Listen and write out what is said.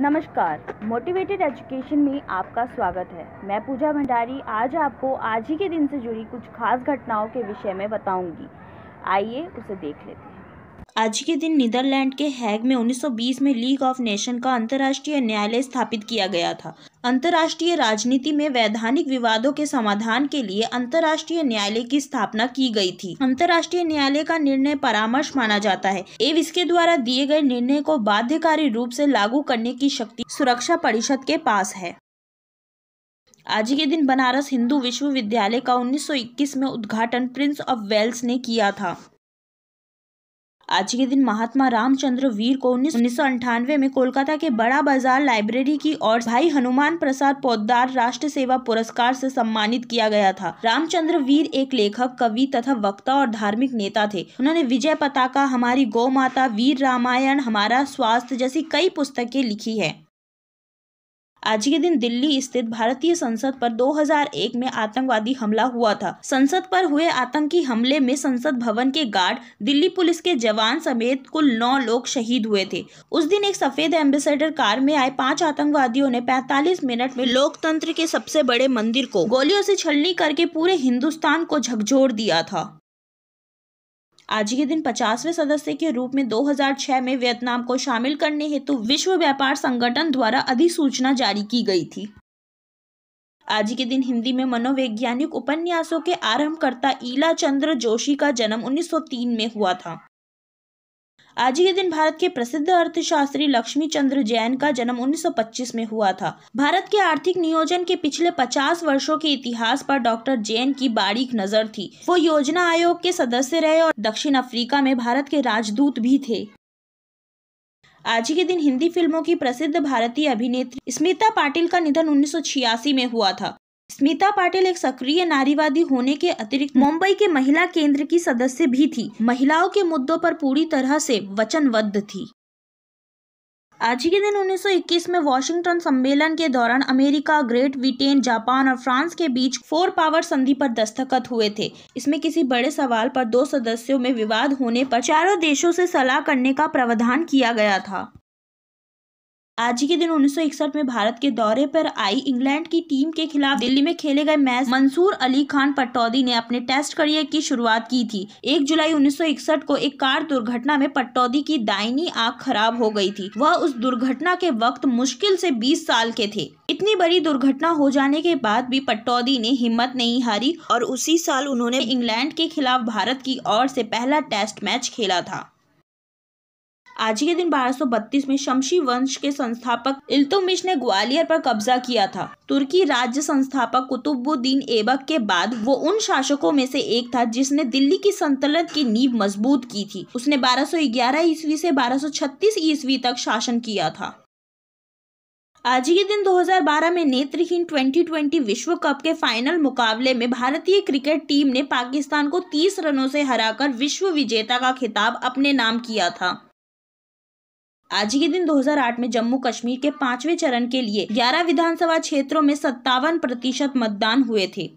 नमस्कार motivated education में आपका स्वागत है मैं पूजा भंडारी आज आपको आज ही के दिन से जुड़ी कुछ खास घटनाओं के विषय में बताऊंगी आइए उसे देख लेते हैं आज के दिन नीदरलैंड के हैग में 1920 में लीग ऑफ नेशन का अंतर्राष्ट्रीय न्यायालय स्थापित किया गया था अंतर्राष्ट्रीय राजनीति में वैधानिक विवादों के समाधान के लिए अंतर्राष्ट्रीय न्यायालय की स्थापना की गई थी अंतर्राष्ट्रीय न्यायालय का निर्णय परामर्श माना जाता है एवं इसके द्वारा दिए गए निर्णय को बाध्यकारी रूप से लागू करने की शक्ति सुरक्षा परिषद के पास है आज के दिन बनारस हिंदू विश्वविद्यालय का 1921 में उद्घाटन प्रिंस ऑफ वेल्स ने किया था आज के दिन महात्मा रामचंद्र वीर को उन्नीस में कोलकाता के बड़ा बाजार लाइब्रेरी की और भाई हनुमान प्रसाद पौदार राष्ट्र सेवा पुरस्कार से सम्मानित किया गया था रामचंद्र वीर एक लेखक कवि तथा वक्ता और धार्मिक नेता थे उन्होंने विजय पताका हमारी गौ माता वीर रामायण हमारा स्वास्थ्य जैसी कई पुस्तकें लिखी है आज के दिन दिल्ली स्थित भारतीय संसद पर 2001 में आतंकवादी हमला हुआ था संसद पर हुए आतंकी हमले में संसद भवन के गार्ड दिल्ली पुलिस के जवान समेत कुल नौ लोग शहीद हुए थे उस दिन एक सफेद एम्बेसडर कार में आए पांच आतंकवादियों ने 45 मिनट में लोकतंत्र के सबसे बड़े मंदिर को गोलियों से छलनी करके पूरे हिंदुस्तान को झकझोर दिया था आज के दिन पचासवें सदस्य के रूप में 2006 में वियतनाम को शामिल करने हेतु विश्व व्यापार संगठन द्वारा अधिसूचना जारी की गई थी आज के दिन हिंदी में मनोवैज्ञानिक उपन्यासों के आरंभकर्ता ईला चंद्र जोशी का जन्म 1903 में हुआ था आज ही के दिन भारत के प्रसिद्ध अर्थशास्त्री लक्ष्मी चंद्र जैन का जन्म 1925 में हुआ था भारत के आर्थिक नियोजन के पिछले 50 वर्षों के इतिहास पर डॉक्टर जैन की बारीक नजर थी वो योजना आयोग के सदस्य रहे और दक्षिण अफ्रीका में भारत के राजदूत भी थे आज ही के दिन हिंदी फिल्मों की प्रसिद्ध भारतीय अभिनेत्री स्मिता पाटिल का निधन उन्नीस में हुआ था स्मिता पाटिल एक सक्रिय नारीवादी होने के अतिरिक्त मुंबई के महिला केंद्र की सदस्य भी थी महिलाओं के मुद्दों पर पूरी तरह से वचनबद्ध थी आज के दिन 1921 में वॉशिंगटन सम्मेलन के दौरान अमेरिका ग्रेट ब्रिटेन जापान और फ्रांस के बीच फोर पावर संधि पर दस्तखत हुए थे इसमें किसी बड़े सवाल पर दो सदस्यों में विवाद होने पर चारों देशों से सलाह करने का प्रावधान किया गया था आज ही के दिन 1961 में भारत के दौरे पर आई इंग्लैंड की टीम के खिलाफ दिल्ली में खेले गए मैच मंसूर अली खान पटौदी ने अपने टेस्ट करियर की शुरुआत की थी 1 जुलाई 1961 को एक कार दुर्घटना में पटौदी की दाइनी आंख खराब हो गई थी वह उस दुर्घटना के वक्त मुश्किल से 20 साल के थे इतनी बड़ी दुर्घटना हो जाने के बाद भी पटौदी ने हिम्मत नहीं हारी और उसी साल उन्होंने इंग्लैंड के खिलाफ भारत की ओर से पहला टेस्ट मैच खेला था आज ही के दिन 1232 में शमशी वंश के संस्थापक इल्तुमिश ने ग्वालियर पर कब्जा किया था तुर्की राज्य संस्थापक कुतुबुद्दीन एबक के बाद वो उन शासकों में से एक था जिसने दिल्ली की संतुलत की नींव मजबूत की थी उसने 1211 ईस्वी से 1236 ईस्वी तक शासन किया था आज ही के दिन 2012 में नेत्रहीन 2020 विश्व कप के फाइनल मुकाबले में भारतीय क्रिकेट टीम ने पाकिस्तान को 30 रनों से हराकर विश्व विजेता का खिताब अपने नाम किया था आज ही के दिन 2008 में जम्मू कश्मीर के पांचवें चरण के लिए 11 विधानसभा क्षेत्रों में सत्तावन प्रतिशत मतदान हुए थे